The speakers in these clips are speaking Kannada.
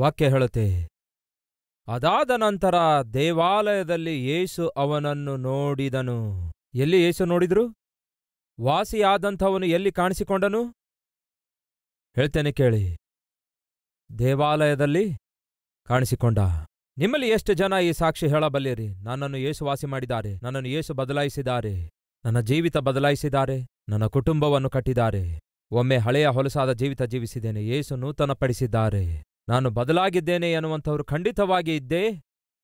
ವಾಕ್ಯ ಹೇಳುತ್ತೆ ಅದಾದ ನಂತರ ದೇವಾಲಯದಲ್ಲಿ ಯೇಸು ಅವನನ್ನು ನೋಡಿದನು ಎಲ್ಲಿ ಯೇಸು ನೋಡಿದ್ರು ವಾಸಿಯಾದಂಥವನು ಎಲ್ಲಿ ಕಾಣಿಸಿಕೊಂಡನು ಹೇಳ್ತೇನೆ ಕೇಳಿ ದೇವಾಲಯದಲ್ಲಿ ಕಾಣಿಸಿಕೊಂಡ ನಿಮ್ಮಲ್ಲಿ ಎಷ್ಟು ಜನ ಈ ಸಾಕ್ಷಿ ಹೇಳಬಲ್ಲಿರಿ ನನ್ನನ್ನು ಯೇಸು ವಾಸಿ ಮಾಡಿದ್ದಾರೆ ನನ್ನನ್ನು ಏಸು ಬದಲಾಯಿಸಿದ್ದಾರೆ ನನ್ನ ಜೀವಿತ ಬದಲಾಯಿಸಿದ್ದಾರೆ ನನ್ನ ಕುಟುಂಬವನ್ನು ಕಟ್ಟಿದ್ದಾರೆ ಒಮ್ಮೆ ಹಳೆಯ ಹೊಲಸಾದ ಜೀವಿತ ಜೀವಿಸಿದ್ದೇನೆ ಏಸು ನೂತನಪಡಿಸಿದ್ದಾರೆ ನಾನು ಬದಲಾಗಿದ್ದೇನೆ ಎನ್ನುವಂಥವ್ರು ಖಂಡಿತವಾಗಿ ಇದ್ದೇ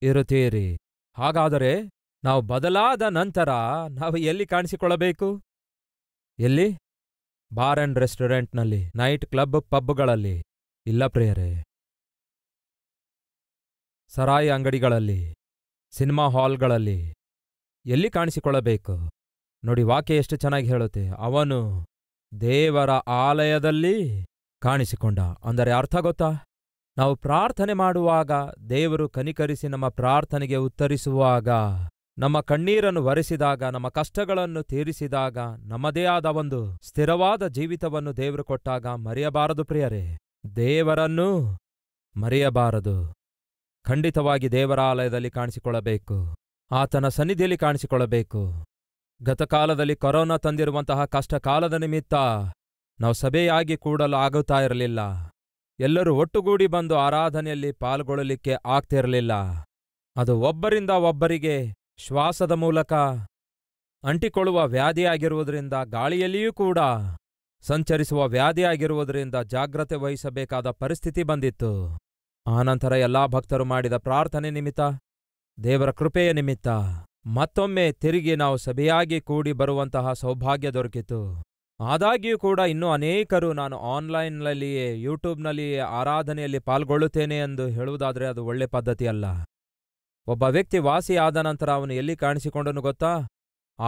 ಇರುತ್ತೀರಿ ಹಾಗಾದರೆ ನಾವು ಬದಲಾದ ನಂತರ ನಾವು ಎಲ್ಲಿ ಕಾಣಿಸಿಕೊಳ್ಳಬೇಕು ಎಲ್ಲಿ ಬಾರ್ ಅಂಡ್ ರೆಸ್ಟೋರೆಂಟ್ನಲ್ಲಿ ನೈಟ್ ಕ್ಲಬ್ ಪಬ್ಗಳಲ್ಲಿ ಇಲ್ಲ ಪ್ರಿಯರೇ ಸರಾಯಿ ಅಂಗಡಿಗಳಲ್ಲಿ ಸಿನಿಮಾ ಹಾಲ್ಗಳಲ್ಲಿ ಎಲ್ಲಿ ಕಾಣಿಸಿಕೊಳ್ಳಬೇಕು ನೋಡಿ ವಾಕ್ಯ ಎಷ್ಟು ಚೆನ್ನಾಗಿ ಹೇಳುತ್ತೆ ಅವನು ದೇವರ ಆಲಯದಲ್ಲಿ ಕಾಣಿಸಿಕೊಂಡ ಅಂದರೆ ಅರ್ಥ ಗೊತ್ತಾ ನಾವು ಪ್ರಾರ್ಥನೆ ಮಾಡುವಾಗ ದೇವರು ಕನಿಕರಿಸಿ ನಮ್ಮ ಪ್ರಾರ್ಥನೆಗೆ ಉತ್ತರಿಸುವಾಗ ನಮ್ಮ ಕಣ್ಣೀರನ್ನು ಒರೆಸಿದಾಗ ನಮ್ಮ ಕಷ್ಟಗಳನ್ನು ತೀರಿಸಿದಾಗ ನಮ್ಮದೇ ಆದ ಒಂದು ಸ್ಥಿರವಾದ ಜೀವಿತವನ್ನು ದೇವರು ಕೊಟ್ಟಾಗ ಮರೆಯಬಾರದು ಪ್ರಿಯರೇ ದೇವರನ್ನು ಮರೆಯಬಾರದು ಖಂಡಿತವಾಗಿ ದೇವರಾಲಯದಲ್ಲಿ ಕಾಣಿಸಿಕೊಳ್ಳಬೇಕು ಆತನ ಸನ್ನಿಧಿಯಲ್ಲಿ ಕಾಣಿಸಿಕೊಳ್ಳಬೇಕು ಗತಕಾಲದಲ್ಲಿ ಕೊರೋನಾ ತಂದಿರುವಂತಹ ಕಷ್ಟಕಾಲದ ನಿಮಿತ್ತ ನಾವು ಸಭೆಯಾಗಿ ಕೂಡಲು ಆಗುತ್ತಾ ಇರಲಿಲ್ಲ ಎಲ್ಲರೂ ಒಟ್ಟುಗೂಡಿ ಬಂದು ಆರಾಧನೆಯಲ್ಲಿ ಪಾಲ್ಗೊಳ್ಳಲಿಕ್ಕೆ ಆಗ್ತಿರಲಿಲ್ಲ ಅದು ಒಬ್ಬರಿಂದ ಒಬ್ಬರಿಗೆ ಶ್ವಾಸದ ಮೂಲಕ ಅಂಟಿಕೊಳ್ಳುವ ವ್ಯಾಧಿಯಾಗಿರುವುದರಿಂದ ಗಾಳಿಯಲ್ಲಿಯೂ ಕೂಡ ಸಂಚರಿಸುವ ವ್ಯಾಧಿಯಾಗಿರುವುದರಿಂದ ಜಾಗ್ರತೆ ವಹಿಸಬೇಕಾದ ಪರಿಸ್ಥಿತಿ ಬಂದಿತ್ತು ಆನಂತರ ಎಲ್ಲಾ ಭಕ್ತರು ಮಾಡಿದ ಪ್ರಾರ್ಥನೆ ನಿಮಿತ್ತ ದೇವರ ಕೃಪೆಯ ನಿಮಿತ್ತ ಮತ್ತೊಮ್ಮೆ ತಿರುಗಿ ನಾವು ಸಭೆಯಾಗಿ ಕೂಡಿ ಬರುವಂತಹ ಸೌಭಾಗ್ಯ ದೊರಕಿತು ಆದಾಗ್ಯೂ ಕೂಡ ಇನ್ನೂ ಅನೇಕರು ನಾನು ಆನ್ಲೈನ್ನಲ್ಲಿಯೇ ಯೂಟ್ಯೂಬ್ನಲ್ಲಿಯೇ ಆರಾಧನೆಯಲ್ಲಿ ಪಾಲ್ಗೊಳ್ಳುತ್ತೇನೆ ಎಂದು ಹೇಳುವುದಾದರೆ ಅದು ಒಳ್ಳೆ ಪದ್ಧತಿಯಲ್ಲ ಒಬ್ಬ ವ್ಯಕ್ತಿ ವಾಸಿಯಾದ ನಂತರ ಅವನು ಎಲ್ಲಿ ಕಾಣಿಸಿಕೊಂಡನು ಗೊತ್ತಾ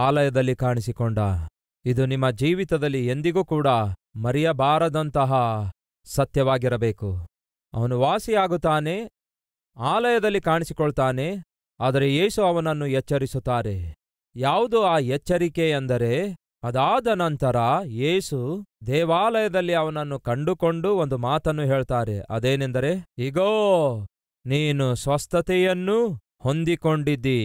ಆಲಯದಲ್ಲಿ ಕಾಣಿಸಿಕೊಂಡ ಇದು ನಿಮ್ಮ ಜೀವಿತದಲ್ಲಿ ಎಂದಿಗೂ ಕೂಡ ಮರೆಯಬಾರದಂತಹ ಸತ್ಯವಾಗಿರಬೇಕು ಅವನು ವಾಸಿಯಾಗುತ್ತಾನೆ ಆಲಯದಲ್ಲಿ ಕಾಣಿಸಿಕೊಳ್ತಾನೆ ಆದರೆ ಯೇಸು ಅವನನ್ನು ಎಚ್ಚರಿಸುತ್ತಾರೆ ಯಾವುದು ಆ ಎಚ್ಚರಿಕೆ ಎಂದರೆ ಅದಾದ ನಂತರ ಯೇಸು ದೇವಾಲಯದಲ್ಲಿ ಅವನನ್ನು ಕಂಡುಕೊಂಡು ಒಂದು ಮಾತನ್ನು ಹೇಳ್ತಾರೆ ಅದೇನೆಂದರೆ ಇಗೋ ನೀನು ಸ್ವಸ್ಥತೆಯನ್ನು ಹೊಂದಿಕೊಂಡಿದ್ದಿ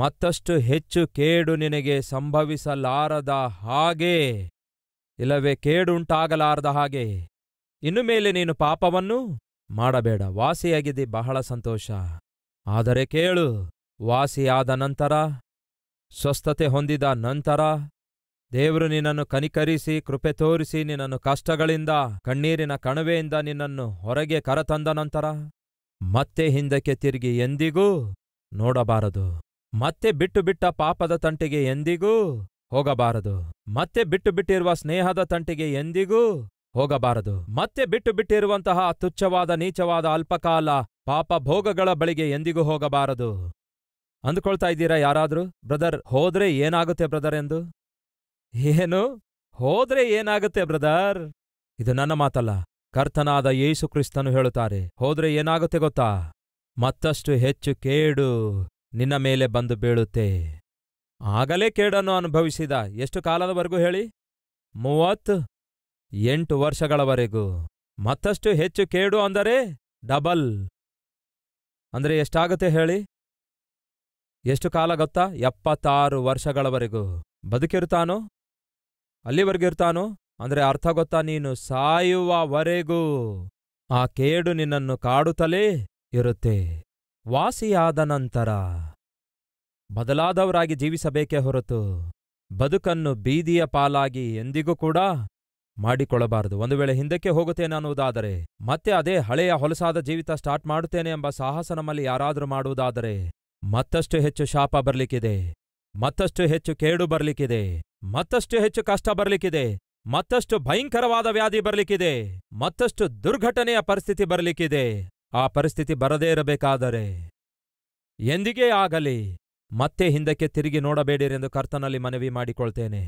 ಮತ್ತಷ್ಟು ಹೆಚ್ಚು ಕೇಡು ನಿನಗೆ ಸಂಭವಿಸಲಾರದ ಹಾಗೆ ಇಲ್ಲವೇ ಕೇಡುಂಟಾಗಲಾರದ ಹಾಗೆ ಇನ್ನು ಮೇಲೆ ನೀನು ಪಾಪವನ್ನು ಮಾಡಬೇಡ ವಾಸಿಯಾಗಿದೆ ಬಹಳ ಸಂತೋಷ ಆದರೆ ಕೇಳು ವಾಸಿಯಾದ ನಂತರ ಸ್ವಸ್ಥತೆ ಹೊಂದಿದ ನಂತರ ದೇವರು ನಿನ್ನನ್ನು ಕನಿಕರಿಸಿ ಕೃಪೆ ತೋರಿಸಿ ನಿನ್ನನ್ನು ಕಷ್ಟಗಳಿಂದ ಕಣ್ಣೀರಿನ ಕಣವೆಯಿಂದ ನಿನ್ನನ್ನು ಹೊರಗೆ ಕರತಂದ ನಂತರ ಮತ್ತೆ ಹಿಂದಕ್ಕೆ ತಿರುಗಿ ಎಂದಿಗೂ ನೋಡಬಾರದು ಮತ್ತೆ ಬಿಟ್ಟು ಬಿಟ್ಟ ಪಾಪದ ತಂಟಿಗೆ ಎಂದಿಗೂ ಹೋಗಬಾರದು ಮತ್ತೆ ಬಿಟ್ಟು ಬಿಟ್ಟಿರುವ ಸ್ನೇಹದ ತಂಟಿಗೆ ಎಂದಿಗೂ ಹೋಗಬಾರದು ಮತ್ತೆ ಬಿಟ್ಟು ಬಿಟ್ಟಿರುವಂತಹ ತುಚ್ಛವಾದ ನೀಚವಾದ ಅಲ್ಪಕಾಲ ಪಾಪ ಭೋಗಗಳ ಬಳಿಗೆ ಎಂದಿಗೂ ಹೋಗಬಾರದು ಅಂದ್ಕೊಳ್ತಾ ಇದ್ದೀರಾ ಯಾರಾದ್ರೂ ಬ್ರದರ್ ಹೋದ್ರೆ ಏನಾಗುತ್ತೆ ಬ್ರದರ್ ಎಂದು ಏನು ಹೋದ್ರೆ ಏನಾಗುತ್ತೆ ಬ್ರದರ್ ಇದು ನನ್ನ ಮಾತಲ್ಲ ಕರ್ತನಾದ ಯೇಸು ಕ್ರಿಸ್ತನು ಹೇಳುತ್ತಾರೆ ಹೋದ್ರೆ ಏನಾಗುತ್ತೆ ಗೊತ್ತಾ ಮತ್ತಷ್ಟು ಹೆಚ್ಚು ಕೇಡು ನಿನ್ನ ಮೇಲೆ ಬಂದು ಬೀಳುತ್ತೆ ಆಗಲೇ ಕೇಡನ್ನು ಅನುಭವಿಸಿದ ಎಷ್ಟು ಕಾಲದವರೆಗೂ ಹೇಳಿ ಮೂವತ್ತು ಎಂಟು ವರ್ಷಗಳವರೆಗೂ ಮತ್ತಷ್ಟು ಹೆಚ್ಚು ಕೇಡು ಅಂದರೆ ಡಬಲ್ ಅಂದರೆ ಎಷ್ಟಾಗತ್ತೆ ಹೇಳಿ ಎಷ್ಟು ಕಾಲ ಗೊತ್ತಾ ಎಪ್ಪತ್ತಾರು ವರ್ಷಗಳವರೆಗೂ ಬದುಕಿರ್ತಾನೋ ಅಲ್ಲಿವರೆಗಿರ್ತಾನೋ ಅಂದರೆ ಅರ್ಥ ಗೊತ್ತಾ ನೀನು ಸಾಯುವವರೆಗೂ ಆ ಕೇಡು ನಿನ್ನನ್ನು ಕಾಡುತ್ತಲೇ ಇರುತ್ತೆ ವಾಸಿಯಾದ ನಂತರ ಬದಲಾದವರಾಗಿ ಜೀವಿಸಬೇಕೇ ಹೊರತು ಬದುಕನ್ನು ಬೀದಿಯ ಪಾಲಾಗಿ ಎಂದಿಗೂ ಕೂಡ ಮಾಡಿಕೊಳ್ಳಬಾರದು ಒಂದು ವೇಳೆ ಹಿಂದಕ್ಕೆ ಹೋಗುತ್ತೇನೆ ಅನ್ನುವುದಾದರೆ ಮತ್ತೆ ಅದೇ ಹಳೆಯ ಹೊಲಸಾದ ಜೀವಿತ ಸ್ಟಾರ್ಟ್ ಮಾಡುತ್ತೇನೆ ಎಂಬ ಸಾಹಸ ನಮ್ಮಲ್ಲಿ ಯಾರಾದರೂ ಮಾಡುವುದಾದರೆ ಮತ್ತಷ್ಟು ಹೆಚ್ಚು ಶಾಪ ಬರ್ಲಿಕ್ಕಿದೆ ಮತ್ತಷ್ಟು ಹೆಚ್ಚು ಕೇಡು ಬರ್ಲಿಕ್ಕಿದೆ ಮತ್ತಷ್ಟು ಹೆಚ್ಚು ಕಷ್ಟ ಬರ್ಲಿಕ್ಕಿದೆ ಮತ್ತಷ್ಟು ಭಯಂಕರವಾದ ವ್ಯಾಧಿ ಬರ್ಲಿಕ್ಕಿದೆ ಮತ್ತಷ್ಟು ದುರ್ಘಟನೆಯ ಪರಿಸ್ಥಿತಿ ಬರಲಿಕ್ಕಿದೆ ಆ ಪರಿಸ್ಥಿತಿ ಬರದೇ ಇರಬೇಕಾದರೆ ಎಂದಿಗೇ ಆಗಲಿ ಮತ್ತೆ ಹಿಂದಕ್ಕೆ ತಿರುಗಿ ನೋಡಬೇಡಿರೆಂದು ಕರ್ತನಲ್ಲಿ ಮನವಿ ಮಾಡಿಕೊಳ್ತೇನೆ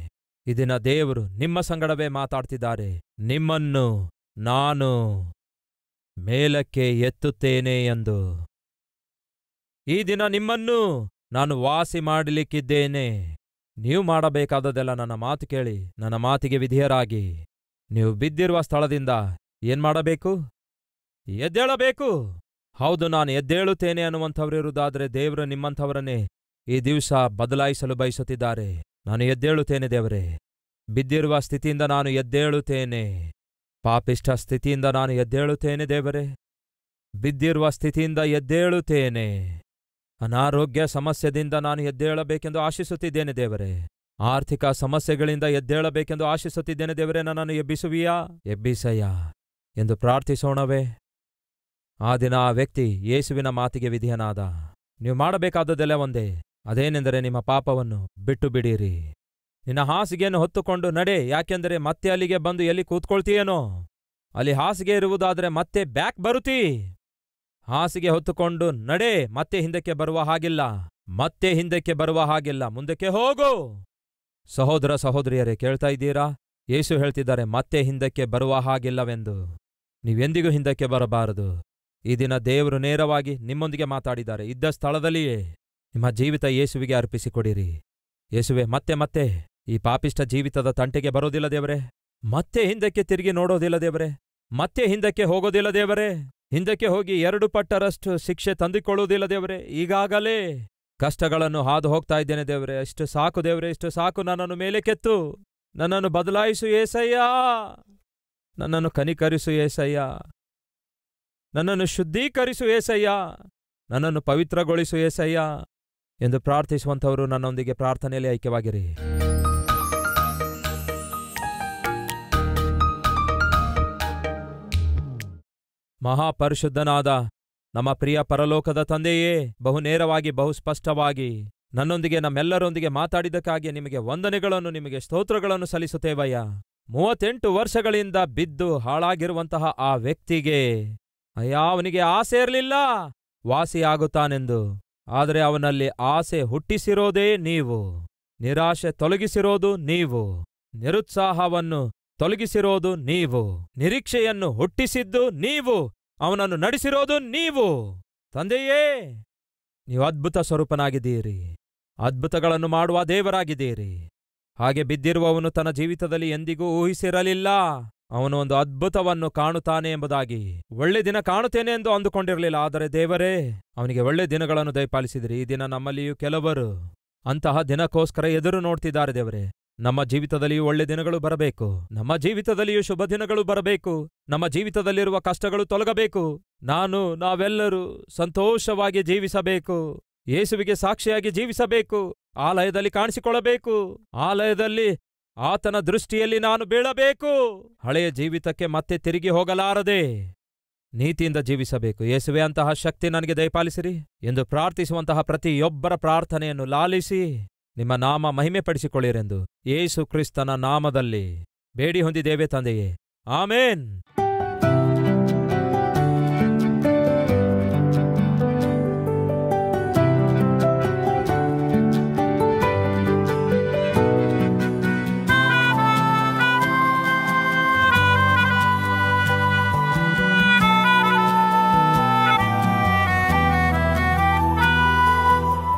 ಇದಿನ ದೇವರು ನಿಮ್ಮ ಸಂಗಡವೇ ಮಾತಾಡ್ತಿದ್ದಾರೆ ನಿಮ್ಮನ್ನು ನಾನು ಮೇಲಕ್ಕೆ ಎತ್ತುತ್ತೇನೆ ಎಂದು ಈ ದಿನ ನಿಮ್ಮನ್ನು ನಾನು ವಾಸಿ ಮಾಡಲಿಕ್ಕಿದ್ದೇನೆ ನೀವು ಮಾಡಬೇಕಾದದೆಲ್ಲ ನನ್ನ ಮಾತು ಕೇಳಿ ನನ್ನ ಮಾತಿಗೆ ವಿಧಿಯರಾಗಿ ನೀವು ಬಿದ್ದಿರುವ ಸ್ಥಳದಿಂದ ಏನ್ ಮಾಡಬೇಕು ಎದ್ದೇಳಬೇಕು ಹೌದು ನಾನು ಎದ್ದೇಳುತ್ತೇನೆ ಅನ್ನುವಂಥವ್ರಿರುವುದಾದ್ರೆ ದೇವರು ನಿಮ್ಮಂಥವರನ್ನೇ ಈ ದಿವಸ ಬದಲಾಯಿಸಲು ಬಯಸುತ್ತಿದ್ದಾರೆ ನಾನು ಎದ್ದೇಳುತ್ತೇನೆ ದೇವರೇ ಬಿದ್ದಿರುವ ಸ್ಥಿತಿಯಿಂದ ನಾನು ಎದ್ದೇಳುತ್ತೇನೆ ಪಾಪಿಷ್ಠ ಸ್ಥಿತಿಯಿಂದ ನಾನು ಎದ್ದೇಳುತ್ತೇನೆ ದೇವರೇ ಬಿದ್ದಿರುವ ಸ್ಥಿತಿಯಿಂದ ಎದ್ದೇಳುತ್ತೇನೆ ಅನಾರೋಗ್ಯ ಸಮಸ್ಯೆದಿಂದ ನಾನು ಎದ್ದೇಳಬೇಕೆಂದು ಆಶಿಸುತ್ತಿದ್ದೇನೆ ದೇವರೇ ಆರ್ಥಿಕ ಸಮಸ್ಯೆಗಳಿಂದ ಎದ್ದೇಳಬೇಕೆಂದು ಆಶಿಸುತ್ತಿದ್ದೇನೆ ದೇವರೇ ನನ್ನನ್ನು ಎಬ್ಬಿಸುವಿಯಾ ಎಬ್ಬಿಸಯ್ಯ ಎಂದು ಪ್ರಾರ್ಥಿಸೋಣವೇ ಆ ದಿನ ಆ ವ್ಯಕ್ತಿ ಯೇಸುವಿನ ಮಾತಿಗೆ ವಿಧಿಯನಾದ ನೀವು ಮಾಡಬೇಕಾದದ್ದೆಲ್ಲ ಒಂದೇ ಅದೇನೆಂದರೆ ನಿಮ್ಮ ಪಾಪವನ್ನು ಬಿಟ್ಟು ಬಿಡಿರಿ ನಿನ್ನ ಹಾಸಿಗೆಯನ್ನು ಹೊತ್ತುಕೊಂಡು ನಡೆ ಯಾಕೆಂದರೆ ಮತ್ತೆ ಅಲ್ಲಿಗೆ ಬಂದು ಎಲ್ಲಿ ಕೂತ್ಕೊಳ್ತೀಯೇನೋ ಅಲ್ಲಿ ಹಾಸಿಗೆ ಇರುವುದಾದರೆ ಮತ್ತೆ ಬ್ಯಾಕ್ ಬರುತ್ತೀ ಹಾಸಿಗೆ ಹೊತ್ತುಕೊಂಡು ನಡೆ ಮತ್ತೆ ಹಿಂದಕ್ಕೆ ಬರುವ ಹಾಗಿಲ್ಲ ಮತ್ತೆ ಹಿಂದಕ್ಕೆ ಬರುವ ಹಾಗಿಲ್ಲ ಮುಂದಕ್ಕೆ ಹೋಗು ಸಹೋದರ ಸಹೋದರಿಯರೇ ಕೇಳ್ತಾ ಇದ್ದೀರಾ ಯೇಸು ಹೇಳ್ತಿದ್ದಾರೆ ಮತ್ತೆ ಹಿಂದಕ್ಕೆ ಬರುವ ಹಾಗಿಲ್ಲವೆಂದು ನೀವೆಂದಿಗೂ ಹಿಂದಕ್ಕೆ ಬರಬಾರದು ಈ ದಿನ ದೇವರು ನೇರವಾಗಿ ನಿಮ್ಮೊಂದಿಗೆ ಮಾತಾಡಿದ್ದಾರೆ ಇದ್ದ ಸ್ಥಳದಲ್ಲಿಯೇ ನಿಮ್ಮ ಜೀವಿತ ಯೇಸುವಿಗೆ ಅರ್ಪಿಸಿಕೊಡಿರಿ ಯೇಸುವೆ ಮತ್ತೆ ಮತ್ತೆ ಈ ಪಾಪಿಷ್ಟ ಜೀವಿತದ ತಂಟೆಗೆ ಬರೋದಿಲ್ಲ ದೇವರೇ ಮತ್ತೆ ಹಿಂದಕ್ಕೆ ತಿರುಗಿ ನೋಡೋದಿಲ್ಲ ದೇವರೇ ಮತ್ತೆ ಹಿಂದಕ್ಕೆ ಹೋಗೋದಿಲ್ಲ ದೇವರೇ ಹಿಂದಕ್ಕೆ ಹೋಗಿ ಎರಡು ಪಟ್ಟರಷ್ಟು ಶಿಕ್ಷೆ ತಂದಿಕೊಳ್ಳೋದಿಲ್ಲ ದೇವರೇ ಈಗಾಗಲೇ ಕಷ್ಟಗಳನ್ನು ಹಾದು ಹೋಗ್ತಾ ಇದ್ದೇನೆ ದೇವರೇ ಇಷ್ಟು ಸಾಕು ದೇವರೇ ಇಷ್ಟು ಸಾಕು ನನ್ನನ್ನು ಮೇಲೆ ಕೆತ್ತು ನನ್ನನ್ನು ಬದಲಾಯಿಸು ಏಸಯ್ಯ ನನ್ನನ್ನು ಕನಿಕರಿಸು ಏಸಯ್ಯ ನನ್ನನ್ನು ಶುದ್ಧೀಕರಿಸು ಏಸಯ್ಯ ನನ್ನನ್ನು ಪವಿತ್ರಗೊಳಿಸು ಏಸಯ್ಯ ಎಂದು ಪ್ರಾರ್ಥಿಸುವಂಥವರು ನನ್ನೊಂದಿಗೆ ಪ್ರಾರ್ಥನೆಯಲ್ಲಿ ಐಕ್ಯವಾಗಿರಿ ಮಹಾಪರಿಶುದ್ಧನಾದ ನಮ್ಮ ಪ್ರಿಯ ಪರಲೋಕದ ತಂದೆಯೇ ಬಹು ನೇರವಾಗಿ ಬಹು ಸ್ಪಷ್ಟವಾಗಿ ನನ್ನೊಂದಿಗೆ ನಮ್ಮೆಲ್ಲರೊಂದಿಗೆ ಮಾತಾಡಿದಕ್ಕಾಗಿ ನಿಮಗೆ ವಂದನೆಗಳನ್ನು ನಿಮಗೆ ಸ್ತೋತ್ರಗಳನ್ನು ಸಲ್ಲಿಸುತ್ತೇವಯ್ಯ ಮೂವತ್ತೆಂಟು ವರ್ಷಗಳಿಂದ ಬಿದ್ದು ಹಾಳಾಗಿರುವಂತಹ ಆ ವ್ಯಕ್ತಿಗೆ ಅಯ್ಯ ಅವನಿಗೆ ಆಸೆ ಇರಲಿಲ್ಲ ವಾಸಿಯಾಗುತ್ತಾನೆಂದು ಆದರೆ ಅವನಲ್ಲಿ ಆಸೆ ಹುಟ್ಟಿಸಿರೋದೇ ನೀವು ನಿರಾಶೆ ತೊಲಗಿಸಿರೋದು ನೀವು ನಿರುತ್ಸಾಹವನ್ನು ತೊಲಗಿಸಿರೋದು ನೀವು ನಿರೀಕ್ಷೆಯನ್ನು ಹುಟ್ಟಿಸಿದ್ದು ನೀವು ಅವನನ್ನು ನಡೆಸಿರೋದು ನೀವು ತಂದೆಯೇ ನೀವು ಅದ್ಭುತ ಸ್ವರೂಪನಾಗಿದ್ದೀರಿ ಅದ್ಭುತಗಳನ್ನು ಮಾಡುವ ದೇವರಾಗಿದ್ದೀರಿ ಹಾಗೆ ಬಿದ್ದಿರುವವನು ತನ್ನ ಜೀವಿತದಲ್ಲಿ ಎಂದಿಗೂ ಊಹಿಸಿರಲಿಲ್ಲ ಅವನು ಒಂದು ಅದ್ಭುತವನ್ನು ಕಾಣುತ್ತಾನೆ ಎಂಬುದಾಗಿ ಒಳ್ಳೆ ದಿನ ಕಾಣುತ್ತೇನೆ ಎಂದು ಅಂದುಕೊಂಡಿರಲಿಲ್ಲ ಆದರೆ ದೇವರೇ ಅವನಿಗೆ ಒಳ್ಳೆ ದಿನಗಳನ್ನು ದಯಪಾಲಿಸಿದ್ರಿ ಈ ದಿನ ನಮ್ಮಲ್ಲಿಯೂ ಕೆಲವರು ಅಂತಹ ದಿನಕ್ಕೋಸ್ಕರ ಎದುರು ನೋಡ್ತಿದ್ದಾರೆ ದೇವರೇ ನಮ್ಮ ಜೀವಿತದಲ್ಲಿಯೂ ಒಳ್ಳೆ ದಿನಗಳು ಬರಬೇಕು ನಮ್ಮ ಜೀವಿತದಲ್ಲಿಯೂ ಶುಭ ದಿನಗಳು ಬರಬೇಕು ನಮ್ಮ ಜೀವಿತದಲ್ಲಿರುವ ಕಷ್ಟಗಳು ತೊಲಗಬೇಕು ನಾನು ನಾವೆಲ್ಲರೂ ಸಂತೋಷವಾಗಿ ಜೀವಿಸಬೇಕು ಯೇಸುವಿಗೆ ಸಾಕ್ಷಿಯಾಗಿ ಜೀವಿಸಬೇಕು ಆಲಯದಲ್ಲಿ ಕಾಣಿಸಿಕೊಳ್ಳಬೇಕು ಆಲಯದಲ್ಲಿ ಆತನ ದೃಷ್ಟಿಯಲ್ಲಿ ನಾನು ಬೀಳಬೇಕು ಹಳೆಯ ಜೀವಿತಕ್ಕೆ ಮತ್ತೆ ತಿರುಗಿ ಹೋಗಲಾರದೆ ನೀತಿಯಿಂದ ಜೀವಿಸಬೇಕು ಯೇಸುವೆ ಅಂತಹ ಶಕ್ತಿ ನನಗೆ ದಯಪಾಲಿಸಿರಿ ಎಂದು ಪ್ರಾರ್ಥಿಸುವಂತಹ ಪ್ರತಿಯೊಬ್ಬರ ಪ್ರಾರ್ಥನೆಯನ್ನು ಲಾಲಿಸಿ ನಿಮ್ಮ ನಾಮ ಪಡಿಸಿಕೊಳ್ಳಿರೆಂದು ಯೇಸು ಕ್ರಿಸ್ತನ ನಾಮದಲ್ಲಿ ಬೇಡಿ ಹೊಂದಿದ್ದೇವೆ ತಂದೆಯೇ ಆಮೇನ್